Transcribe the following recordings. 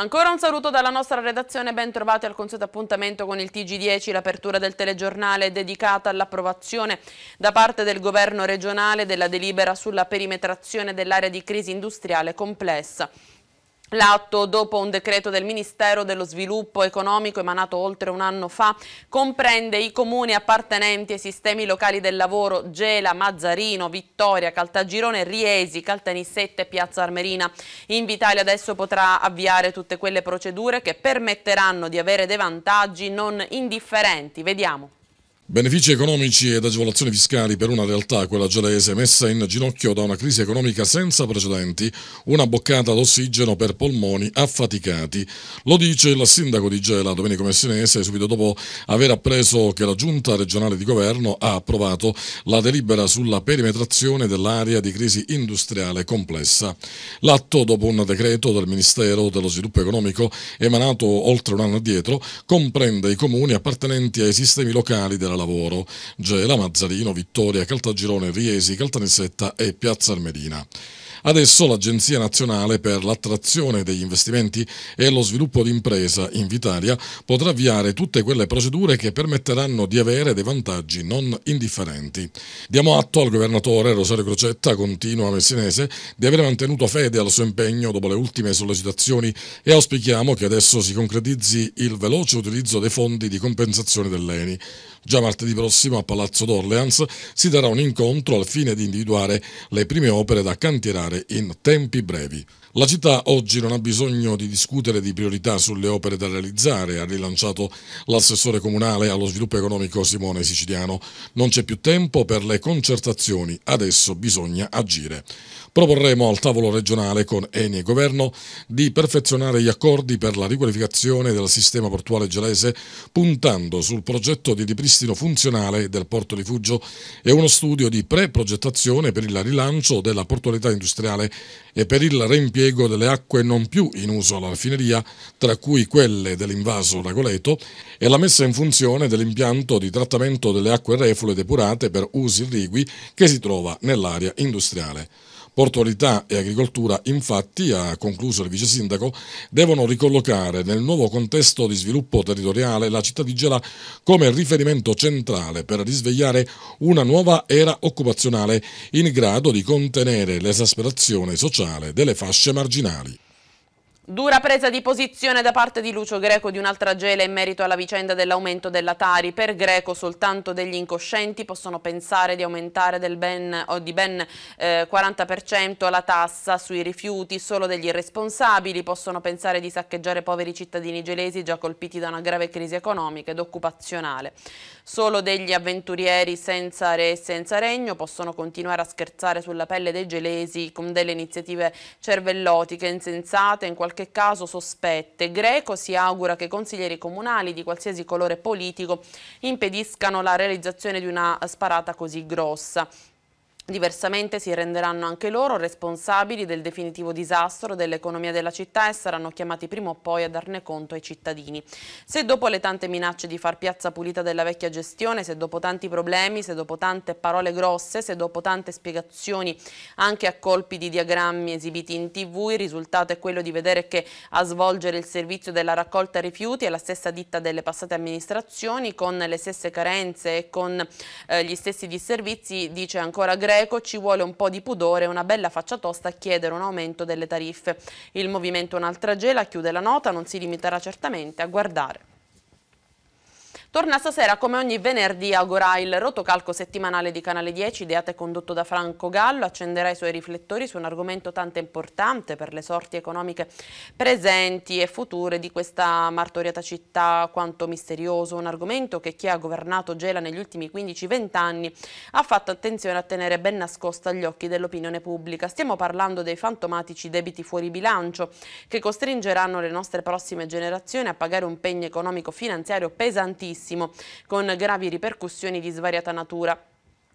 Ancora un saluto dalla nostra redazione, ben trovati al consueto appuntamento con il TG10, l'apertura del telegiornale dedicata all'approvazione da parte del governo regionale della delibera sulla perimetrazione dell'area di crisi industriale complessa. L'atto, dopo un decreto del Ministero dello Sviluppo Economico emanato oltre un anno fa, comprende i comuni appartenenti ai sistemi locali del lavoro Gela, Mazzarino, Vittoria, Caltagirone, Riesi, Caltanissette e Piazza Armerina. Invitalia adesso potrà avviare tutte quelle procedure che permetteranno di avere dei vantaggi non indifferenti. Vediamo. Benefici economici ed agevolazioni fiscali per una realtà, quella gelese, messa in ginocchio da una crisi economica senza precedenti, una boccata d'ossigeno per polmoni affaticati. Lo dice il sindaco di Gela, Domenico Messinese, subito dopo aver appreso che la giunta regionale di governo ha approvato la delibera sulla perimetrazione dell'area di crisi industriale complessa. L'atto, dopo un decreto del Ministero dello Sviluppo Economico emanato oltre un anno addietro, comprende i comuni appartenenti ai sistemi locali della Lavoro, Gela, Mazzarino, Vittoria, Caltagirone, Riesi, Caltanissetta e Piazza Armerina. Adesso l'Agenzia Nazionale per l'attrazione degli investimenti e lo sviluppo d'impresa Invitalia potrà avviare tutte quelle procedure che permetteranno di avere dei vantaggi non indifferenti. Diamo atto al governatore Rosario Crocetta, continua messinese, di aver mantenuto fede al suo impegno dopo le ultime sollecitazioni e auspichiamo che adesso si concretizzi il veloce utilizzo dei fondi di compensazione dell'ENI. Già martedì prossimo a Palazzo d'Orleans si darà un incontro al fine di individuare le prime opere da cantierare in tempi brevi. La città oggi non ha bisogno di discutere di priorità sulle opere da realizzare, ha rilanciato l'assessore comunale allo sviluppo economico Simone Siciliano. Non c'è più tempo per le concertazioni, adesso bisogna agire. Proporremo al tavolo regionale con Eni e Governo di perfezionare gli accordi per la riqualificazione del sistema portuale gelese puntando sul progetto di ripristino funzionale del porto rifugio e uno studio di pre-progettazione per il rilancio della portualità industriale e per il reimpianto impiego delle acque non più in uso alla raffineria, tra cui quelle dell'invaso Ragoleto, e la messa in funzione dell'impianto di trattamento delle acque reflue depurate per usi irrigui che si trova nell'area industriale. Portualità e Agricoltura, infatti, ha concluso il vice sindaco, devono ricollocare nel nuovo contesto di sviluppo territoriale la città di Gela come riferimento centrale per risvegliare una nuova era occupazionale in grado di contenere l'esasperazione sociale delle fasce marginali. Dura presa di posizione da parte di Lucio Greco di un'altra gela in merito alla vicenda dell'aumento della Tari. Per Greco soltanto degli incoscienti possono pensare di aumentare ben, di ben eh, 40% la tassa sui rifiuti, solo degli irresponsabili possono pensare di saccheggiare poveri cittadini gelesi già colpiti da una grave crisi economica ed occupazionale. Solo degli avventurieri senza re e senza regno possono continuare a scherzare sulla pelle dei gelesi con delle iniziative cervellotiche, insensate, in qualche qualche caso sospette. Greco si augura che consiglieri comunali di qualsiasi colore politico impediscano la realizzazione di una sparata così grossa. Diversamente si renderanno anche loro responsabili del definitivo disastro dell'economia della città e saranno chiamati prima o poi a darne conto ai cittadini. Se dopo le tante minacce di far piazza pulita della vecchia gestione, se dopo tanti problemi, se dopo tante parole grosse, se dopo tante spiegazioni anche a colpi di diagrammi esibiti in tv, il risultato è quello di vedere che a svolgere il servizio della raccolta rifiuti è la stessa ditta delle passate amministrazioni con le stesse carenze e con eh, gli stessi disservizi, dice ancora Greg cieco ci vuole un po' di pudore e una bella faccia tosta a chiedere un aumento delle tariffe. Il movimento Un'altra gela chiude la nota, non si limiterà certamente a guardare. Torna stasera come ogni venerdì Agorà il rotocalco settimanale di Canale 10 ideato e condotto da Franco Gallo accenderà i suoi riflettori su un argomento tanto importante per le sorti economiche presenti e future di questa martoriata città quanto misterioso, un argomento che chi ha governato Gela negli ultimi 15-20 anni ha fatto attenzione a tenere ben nascosta agli occhi dell'opinione pubblica. Stiamo parlando dei fantomatici debiti fuori bilancio che costringeranno le nostre prossime generazioni a pagare un pegno economico finanziario pesantissimo pesantissimo, con gravi ripercussioni di svariata natura.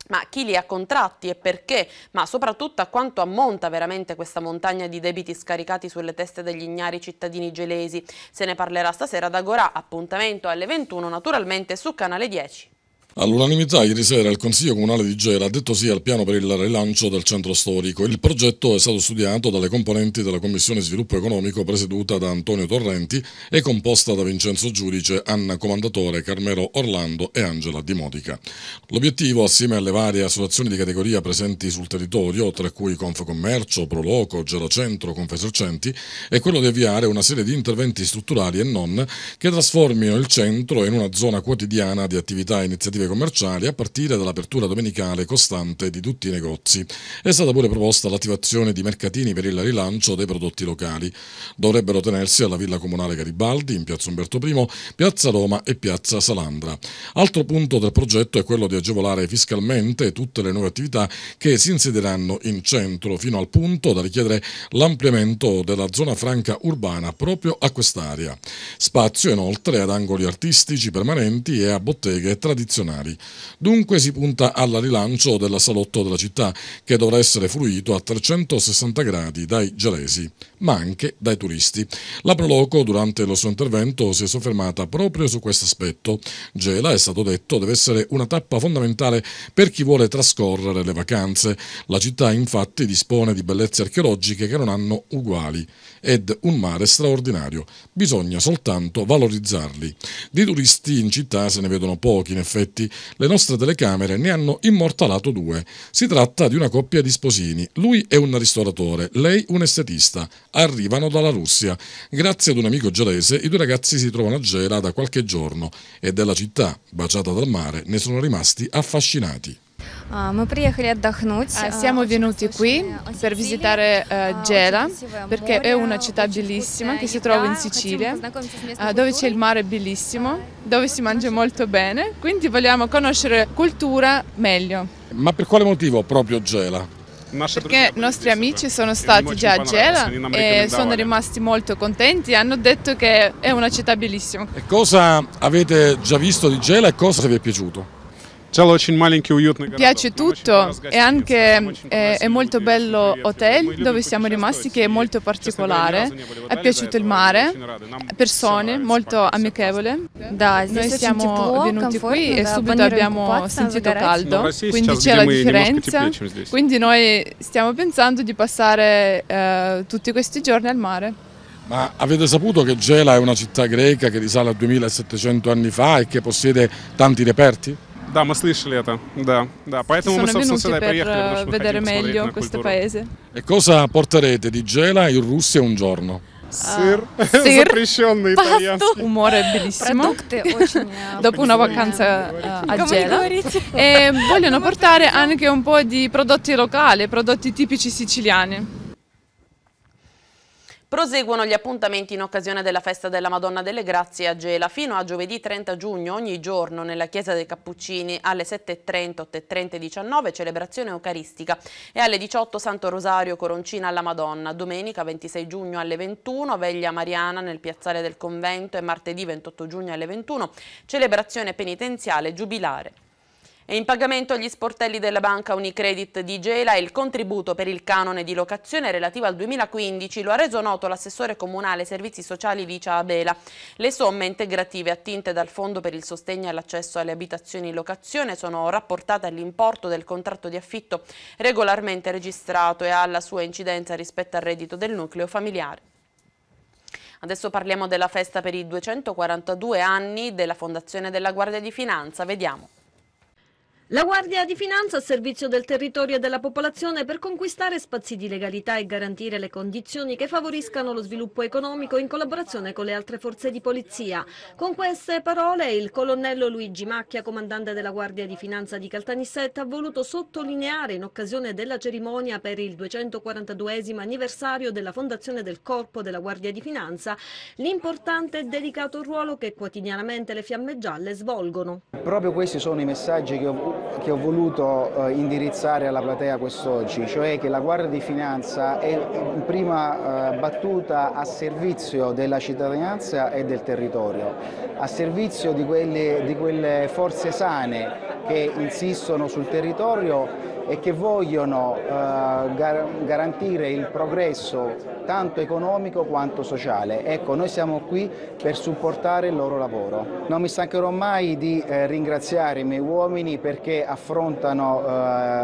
Ma chi li ha contratti e perché? Ma soprattutto a quanto ammonta veramente questa montagna di debiti scaricati sulle teste degli ignari cittadini gelesi? Se ne parlerà stasera ad Agora, appuntamento alle 21 naturalmente su Canale 10. All'unanimità ieri sera il Consiglio Comunale di Gera ha detto sì al piano per il rilancio del centro storico. Il progetto è stato studiato dalle componenti della Commissione Sviluppo Economico presieduta da Antonio Torrenti e composta da Vincenzo Giudice, Anna Comandatore, Carmelo Orlando e Angela Di Modica. L'obiettivo, assieme alle varie associazioni di categoria presenti sul territorio, tra cui Confcommercio, Proloco, Gera Centro, Confesercenti, è quello di avviare una serie di interventi strutturali e non che trasformino il centro in una zona quotidiana di attività e iniziative politiche commerciali a partire dall'apertura domenicale costante di tutti i negozi. È stata pure proposta l'attivazione di mercatini per il rilancio dei prodotti locali. Dovrebbero tenersi alla Villa Comunale Garibaldi, in Piazza Umberto I, Piazza Roma e Piazza Salandra. Altro punto del progetto è quello di agevolare fiscalmente tutte le nuove attività che si insiederanno in centro, fino al punto da richiedere l'ampliamento della zona franca urbana proprio a quest'area. Spazio inoltre ad angoli artistici permanenti e a botteghe tradizionali mari. Dunque si punta al rilancio del salotto della città, che dovrà essere fruito a 360 gradi dai gelesi, ma anche dai turisti. La Proloco, durante il suo intervento, si è soffermata proprio su questo aspetto. Gela, è stato detto, deve essere una tappa fondamentale per chi vuole trascorrere le vacanze. La città, infatti, dispone di bellezze archeologiche che non hanno uguali ed un mare straordinario. Bisogna soltanto valorizzarli. Di turisti in città se ne vedono pochi, in effetti minuti. Le nostre telecamere ne hanno immortalato due. Si tratta di una coppia di sposini. Lui è un ristoratore, lei un estetista. Arrivano dalla Russia. Grazie ad un amico gelese, i due ragazzi si trovano a Gela da qualche giorno e della città, baciata dal mare, ne sono rimasti affascinati. Siamo venuti qui per visitare э, Gela perché è una città bellissima che si trova in Sicilia, dove c'è il mare bellissimo, dove si mangia molto bene, quindi vogliamo conoscere cultura meglio. Ma per quale motivo proprio Gela? Perché i nostri amici sono stati già a Gela e sono rimasti molto contenti e hanno detto che è una città bellissima. E cosa avete già visto di Gela e cosa vi è piaciuto? Piace tutto e anche è, eh, è molto bello hotel dove siamo rimasti che è molto particolare, è piaciuto il mare, persone molto amichevole. Noi siamo venuti qui e subito abbiamo sentito caldo, quindi c'è la differenza, quindi noi stiamo pensando di passare eh, tutti questi giorni al mare. Ma avete saputo che Gela è una città greca che risale a 2700 anni fa e che possiede tanti reperti? Да, мы слышали это, да. да. Поэтому мы, собственно, сюда приехали, э, vedere meglio questo paese. E cosa porterete di Gela in Russia un giorno? Сыр, сыр запрещенный пасту. итальянский. Умор bellissimo. Продукты очень... Э, Dopo una vacanza э, a Gela. E ehm, vogliono portare anche un po' di prodotti locali, prodotti tipici siciliani. Proseguono gli appuntamenti in occasione della festa della Madonna delle Grazie a Gela. Fino a giovedì 30 giugno ogni giorno nella Chiesa dei Cappuccini alle 7.30, 8.30 e 19 celebrazione eucaristica e alle 18 Santo Rosario Coroncina alla Madonna. Domenica 26 giugno alle 21 veglia mariana nel piazzale del convento e martedì 28 giugno alle 21 celebrazione penitenziale giubilare. E in pagamento agli sportelli della banca Unicredit di Gela il contributo per il canone di locazione relativo al 2015 lo ha reso noto l'assessore comunale servizi sociali Licia Abela. Le somme integrative attinte dal Fondo per il sostegno all'accesso alle abitazioni in locazione sono rapportate all'importo del contratto di affitto regolarmente registrato e alla sua incidenza rispetto al reddito del nucleo familiare. Adesso parliamo della festa per i 242 anni della Fondazione della Guardia di Finanza. Vediamo. La Guardia di Finanza a servizio del territorio e della popolazione per conquistare spazi di legalità e garantire le condizioni che favoriscano lo sviluppo economico in collaborazione con le altre forze di polizia. Con queste parole il colonnello Luigi Macchia, comandante della Guardia di Finanza di Caltanissetta, ha voluto sottolineare in occasione della cerimonia per il 242 anniversario della fondazione del Corpo della Guardia di Finanza l'importante e delicato ruolo che quotidianamente le fiamme gialle svolgono. Proprio questi sono i messaggi che ho che ho voluto eh, indirizzare alla platea quest'oggi, cioè che la Guardia di Finanza è in prima eh, battuta a servizio della cittadinanza e del territorio, a servizio di quelle, di quelle forze sane che insistono sul territorio e che vogliono eh, gar garantire il progresso tanto economico quanto sociale. Ecco, noi siamo qui per supportare il loro lavoro. Non mi stancherò mai di eh, ringraziare i miei uomini perché affrontano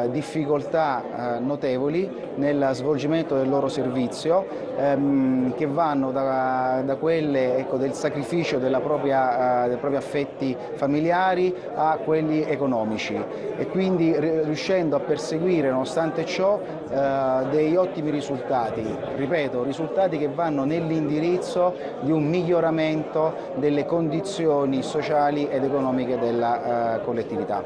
eh, difficoltà eh, notevoli nel svolgimento del loro servizio, ehm, che vanno da, da quelle ecco, del sacrificio propria, eh, dei propri affetti familiari a quelli economici e quindi riuscendo a perseguire nonostante ciò eh, dei ottimi risultati, ripeto, risultati che vanno nell'indirizzo di un miglioramento delle condizioni sociali ed economiche della eh, collettività.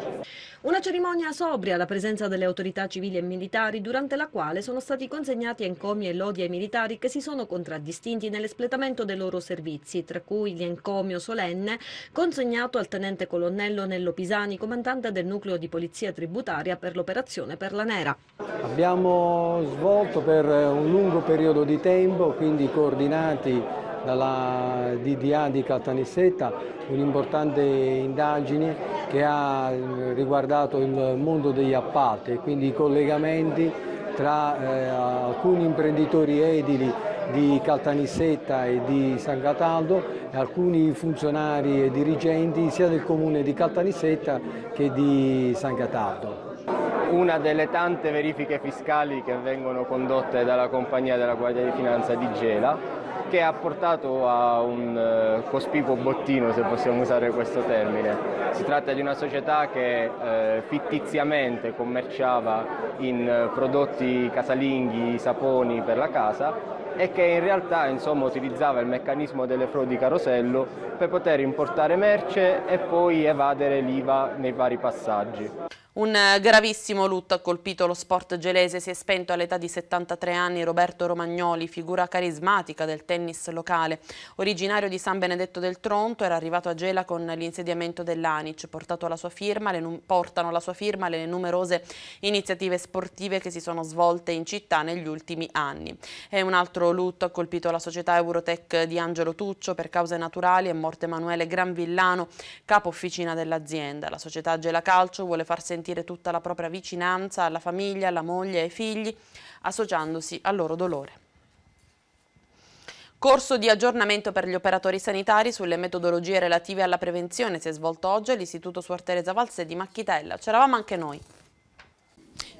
Una cerimonia sobria alla presenza delle autorità civili e militari durante la quale sono stati consegnati encomi e lodi ai militari che si sono contraddistinti nell'espletamento dei loro servizi, tra cui l'encomio solenne consegnato al tenente colonnello Nello Pisani, comandante del nucleo di polizia tributaria per l'operazione Perla Nera. Abbiamo svolto per un lungo periodo di tempo, quindi coordinati dalla DDA di Caltanissetta, un'importante indagine che ha riguardato il mondo degli appalti e quindi i collegamenti tra eh, alcuni imprenditori edili di Caltanissetta e di San Cataldo e alcuni funzionari e dirigenti sia del comune di Caltanissetta che di San Cataldo una delle tante verifiche fiscali che vengono condotte dalla compagnia della Guardia di Finanza di Gela che ha portato a un eh, cospicuo bottino, se possiamo usare questo termine. Si tratta di una società che eh, fittiziamente commerciava in eh, prodotti casalinghi, saponi per la casa e che in realtà insomma, utilizzava il meccanismo delle frodi carosello per poter importare merce e poi evadere l'IVA nei vari passaggi. Un eh, gravissimo lutto ha colpito lo sport gelese, si è spento all'età di 73 anni Roberto Romagnoli, figura carismatica del tennis locale. Originario di San Benedetto del Tronto, era arrivato a Gela con l'insediamento dell'ANIC, portano la sua firma le numerose iniziative sportive che si sono svolte in città negli ultimi anni. È un altro altro lutto ha colpito la società Eurotech di Angelo Tuccio. Per cause naturali e morte Emanuele Granvillano, capo officina dell'azienda. La società Gela Calcio vuole far sentire tutta la propria vicinanza alla famiglia, alla moglie e ai figli, associandosi al loro dolore. Corso di aggiornamento per gli operatori sanitari sulle metodologie relative alla prevenzione si è svolto oggi all'Istituto Suor Teresa Valse di Macchitella. C'eravamo anche noi.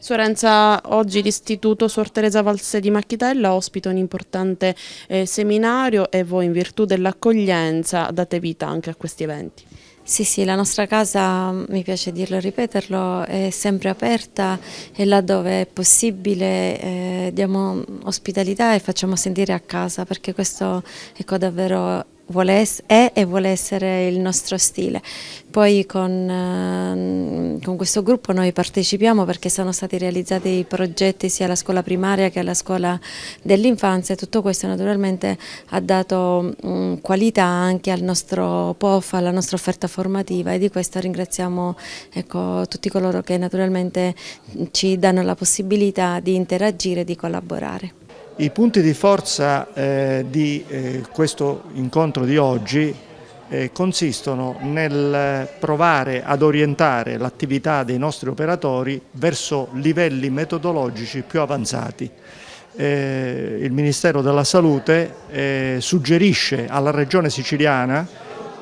Sorenza, oggi l'Istituto Suor Teresa Valse di Macchitella ospita un importante eh, seminario e voi in virtù dell'accoglienza date vita anche a questi eventi. Sì, sì, la nostra casa, mi piace dirlo e ripeterlo, è sempre aperta e laddove è possibile eh, diamo ospitalità e facciamo sentire a casa perché questo ecco, davvero vuole è e vuole essere il nostro stile. Poi con, ehm, con, questo gruppo noi partecipiamo perché sono stati realizzati i progetti sia alla scuola primaria che alla scuola dell'infanzia e tutto questo naturalmente ha dato mm, qualità anche al nostro POF, alla nostra offerta formativa e di questo ringraziamo ecco, tutti coloro che naturalmente ci danno la possibilità di interagire e di collaborare. I punti di forza eh, di eh, questo incontro di oggi eh, consistono nel provare ad orientare l'attività dei nostri operatori verso livelli metodologici più avanzati. Eh, il Ministero della Salute eh, suggerisce alla Regione siciliana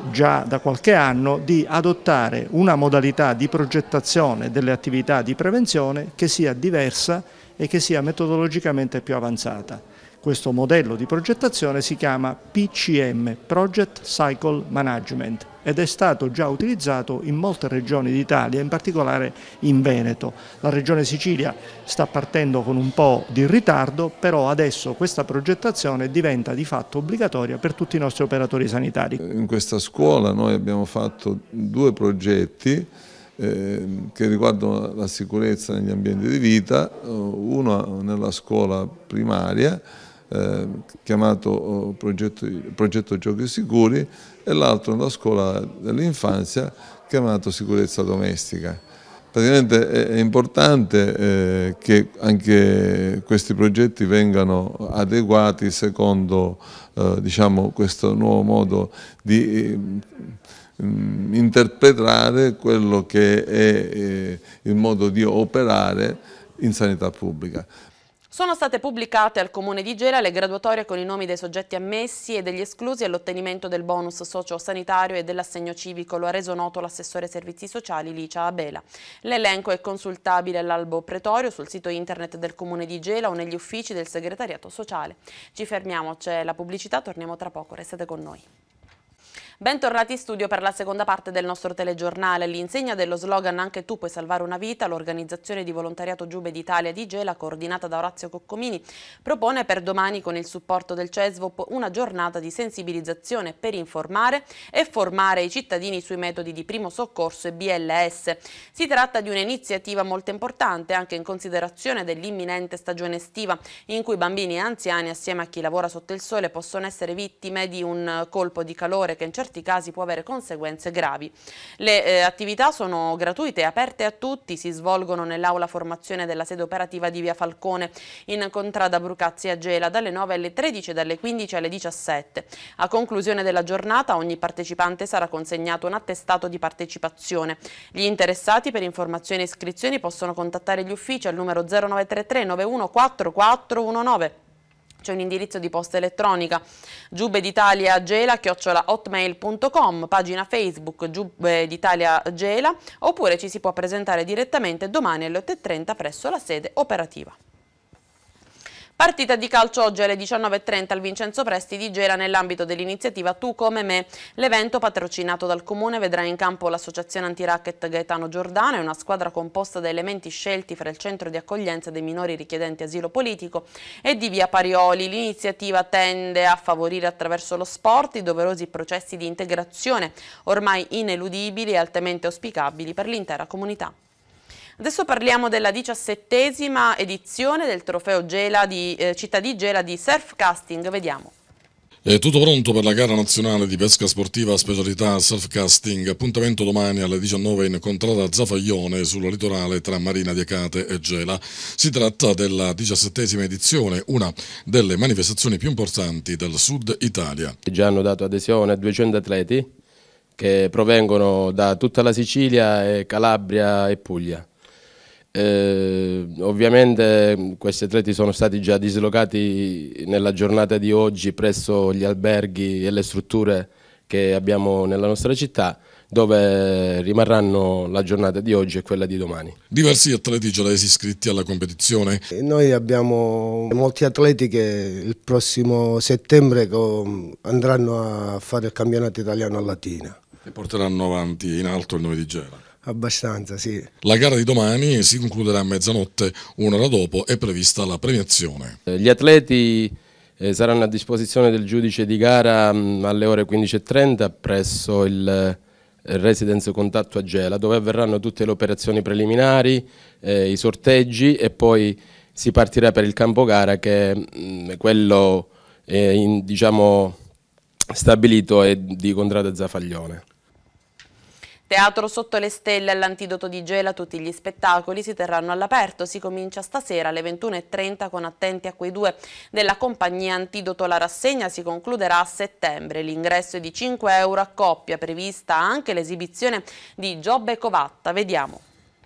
già da qualche anno di adottare una modalità di progettazione delle attività di prevenzione che sia diversa e che sia metodologicamente più avanzata. Questo modello di progettazione si chiama PCM, Project Cycle Management, ed è stato già utilizzato in molte regioni d'Italia, in particolare in Veneto. La regione Sicilia sta partendo con un po' di ritardo, però adesso questa progettazione diventa di fatto obbligatoria per tutti i nostri operatori sanitari. In questa scuola noi abbiamo fatto due progetti eh, che riguardano la sicurezza negli ambienti di vita, eh, uno nella scuola primaria eh, chiamato oh, progetto, progetto Giochi Sicuri e l'altro nella scuola dell'infanzia chiamato sicurezza domestica. Praticamente è importante eh, che anche questi progetti vengano adeguati secondo eh, diciamo, questo nuovo modo di eh, mm, interpretare quello che è eh, il modo di operare in sanità pubblica. Sono state pubblicate al Comune di Gela le graduatorie con i nomi dei soggetti ammessi e degli esclusi all'ottenimento del bonus socio-sanitario e dell'assegno civico, lo ha reso noto l'assessore servizi sociali Licia Abela. L'elenco è consultabile all'albo pretorio sul sito internet del Comune di Gela o negli uffici del segretariato sociale. Ci fermiamo, c'è la pubblicità, torniamo tra poco, restate con noi. Bentornati in studio per la seconda parte del nostro telegiornale. L'insegna dello slogan Anche tu puoi salvare una vita, l'organizzazione di volontariato Giube d'Italia di Gela, coordinata da Orazio Coccomini, propone per domani con il supporto del CESVOP una giornata di sensibilizzazione per informare e formare i cittadini sui metodi di primo soccorso e BLS. Si tratta di un'iniziativa molto importante anche in considerazione dell'imminente stagione estiva in cui bambini e anziani assieme a chi lavora sotto il sole possono essere vittime di un colpo di calore che in certi certi casi può avere conseguenze gravi. Le eh, attività sono gratuite e aperte a tutti, si svolgono nell'aula formazione della sede operativa di Via Falcone in contrada Brucazzi a Gela dalle 9 alle 13 e dalle 15 alle 17. A conclusione della giornata ogni partecipante sarà consegnato un attestato di partecipazione. Gli interessati per informazioni e iscrizioni possono contattare gli uffici al numero 0933 914419. C'è un indirizzo di posta elettronica giube d'Italia gela hotmail.com, pagina Facebook giube d'Italia gela oppure ci si può presentare direttamente domani alle 8.30 presso la sede operativa. Partita di calcio oggi alle 19.30 al Vincenzo Presti di Gera nell'ambito dell'iniziativa Tu come me. L'evento patrocinato dal Comune vedrà in campo l'associazione antiracket Gaetano Giordano e una squadra composta da elementi scelti fra il centro di accoglienza dei minori richiedenti asilo politico e di Via Parioli. L'iniziativa tende a favorire attraverso lo sport i doverosi processi di integrazione ormai ineludibili e altamente auspicabili per l'intera comunità. Adesso parliamo della diciassettesima edizione del trofeo Gela di, eh, Città di Gela di Surfcasting, vediamo. È eh, tutto pronto per la gara nazionale di pesca sportiva specialità surfcasting, appuntamento domani alle 19 in contrada Zafaglione sul litorale tra Marina di Acate e Gela. Si tratta della diciassettesima edizione, una delle manifestazioni più importanti del sud Italia. Già hanno dato adesione a 200 atleti che provengono da tutta la Sicilia, Calabria e Puglia. Eh, ovviamente mm, questi atleti sono stati già dislocati nella giornata di oggi presso gli alberghi e le strutture che abbiamo nella nostra città dove rimarranno la giornata di oggi e quella di domani. Diversi atleti genovesi iscritti alla competizione? Noi abbiamo molti atleti che il prossimo settembre andranno a fare il campionato italiano a Latina. E porteranno avanti in alto il nome di Gela? Abbastanza, sì. La gara di domani si concluderà a mezzanotte, un'ora dopo è prevista la premiazione. Gli atleti eh, saranno a disposizione del giudice di gara mm, alle ore 15.30 presso il eh, Residence Contatto a Gela, dove avverranno tutte le operazioni preliminari, eh, i sorteggi e poi si partirà per il campo gara che mm, è quello in, diciamo, stabilito e di Contrada Zafaglione. Teatro sotto le stelle all'antidoto di Gela, tutti gli spettacoli si terranno all'aperto, si comincia stasera alle 21.30 con attenti a quei due della compagnia Antidoto La Rassegna, si concluderà a settembre, l'ingresso è di 5 euro a coppia, prevista anche l'esibizione di Giobbe Covatta, vediamo.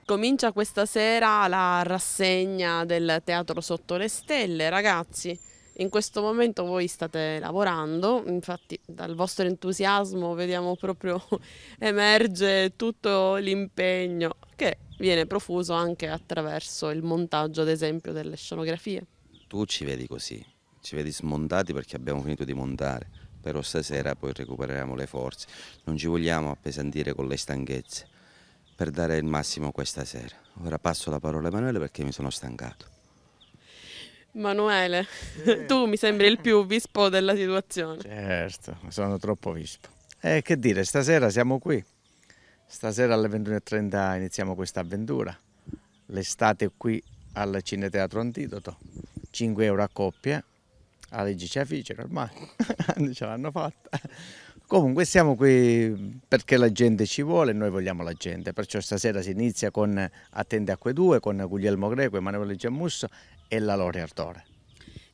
Comincia questa sera la rassegna del Teatro sotto le stelle, ragazzi. In questo momento voi state lavorando, infatti dal vostro entusiasmo vediamo proprio emerge tutto l'impegno che viene profuso anche attraverso il montaggio ad esempio delle scenografie. Tu ci vedi così, ci vedi smontati perché abbiamo finito di montare, però stasera poi recupereremo le forze, non ci vogliamo appesantire con le stanchezze per dare il massimo questa sera. Ora passo la parola a Emanuele perché mi sono stancato. Manuele, eh. tu mi sembri il più vispo della situazione. Certo, sono troppo vispo. E eh, che dire, stasera siamo qui. Stasera alle 21.30 iniziamo questa avventura. L'estate qui al Cineteatro Antidoto. 5 euro a coppia. Aligi ci affice ormai, ce l'hanno fatta. Comunque siamo qui perché la gente ci vuole e noi vogliamo la gente, perciò stasera si inizia con Attende Acque 2, con Guglielmo Greco, Emanuele Giammusso e la loro ardore.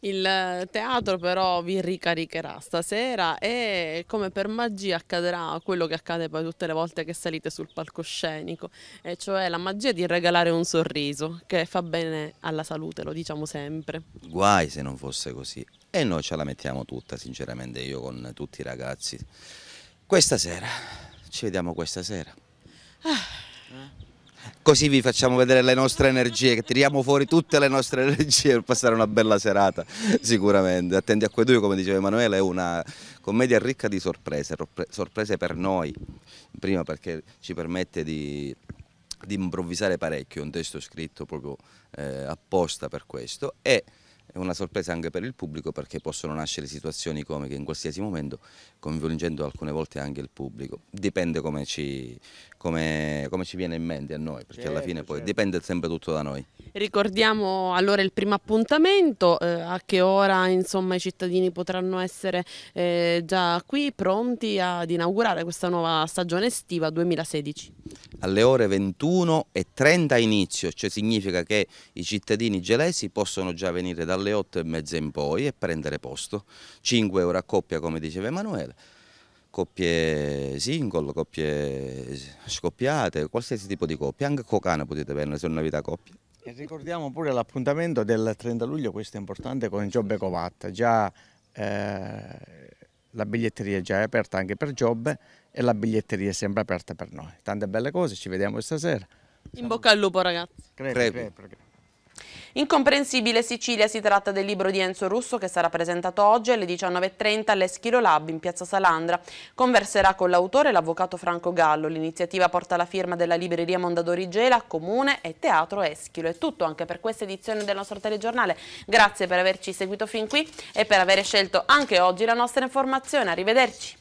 Il eh, teatro però vi ricaricherà stasera e come per magia accadrà quello che accade poi tutte le volte che salite sul palcoscenico, e cioè la magia di regalare un sorriso che fa bene alla salute, lo diciamo sempre. Guai se non fosse così. E noi ce la mettiamo tutta, sinceramente io con tutti i ragazzi. Questa sera, ci vediamo questa sera. Ah. Eh? Così vi facciamo vedere le nostre energie, che tiriamo fuori tutte le nostre energie per passare una bella serata, sicuramente. Attenti a quei due, come diceva Emanuele, è una commedia ricca di sorprese, sorprese per noi, prima perché ci permette di, di improvvisare parecchio, un testo scritto proprio eh, apposta per questo e è una sorpresa anche per il pubblico perché possono nascere situazioni comiche in qualsiasi momento coinvolgendo alcune volte anche il pubblico, dipende come ci, come, come, ci viene in mente a noi, perché certo, alla fine poi certo. dipende sempre tutto da noi. Ricordiamo allora il primo appuntamento, eh, a che ora insomma, i cittadini potranno essere eh, già qui pronti ad inaugurare questa nuova stagione estiva 2016? Alle ore 21.30 inizio, cioè significa che i cittadini gelesi possono già venire dalle 8.30 in poi e prendere posto, 5 euro a coppia come diceva Emanuele, coppie single, coppie scoppiate, qualsiasi tipo di coppia, anche cocane potete prendere se non avete coppia. E ricordiamo pure l'appuntamento del 30 luglio, questo è importante, con Giobbe Covatta, già eh, la biglietteria già è aperta anche per Giobbe e la biglietteria è sempre aperta per noi. Tante belle cose, ci vediamo stasera. In bocca al lupo ragazzi. Crepi, crepi. Crepi. Incomprensibile Sicilia si tratta del libro di Enzo Russo che sarà presentato oggi alle 19.30 all'Eschilo Lab in piazza Salandra. Converserà con l'autore l'avvocato Franco Gallo. L'iniziativa porta la firma della libreria Mondadori Gela, Comune e Teatro Eschilo. È tutto anche per questa edizione del nostro telegiornale. Grazie per averci seguito fin qui e per aver scelto anche oggi la nostra informazione. Arrivederci.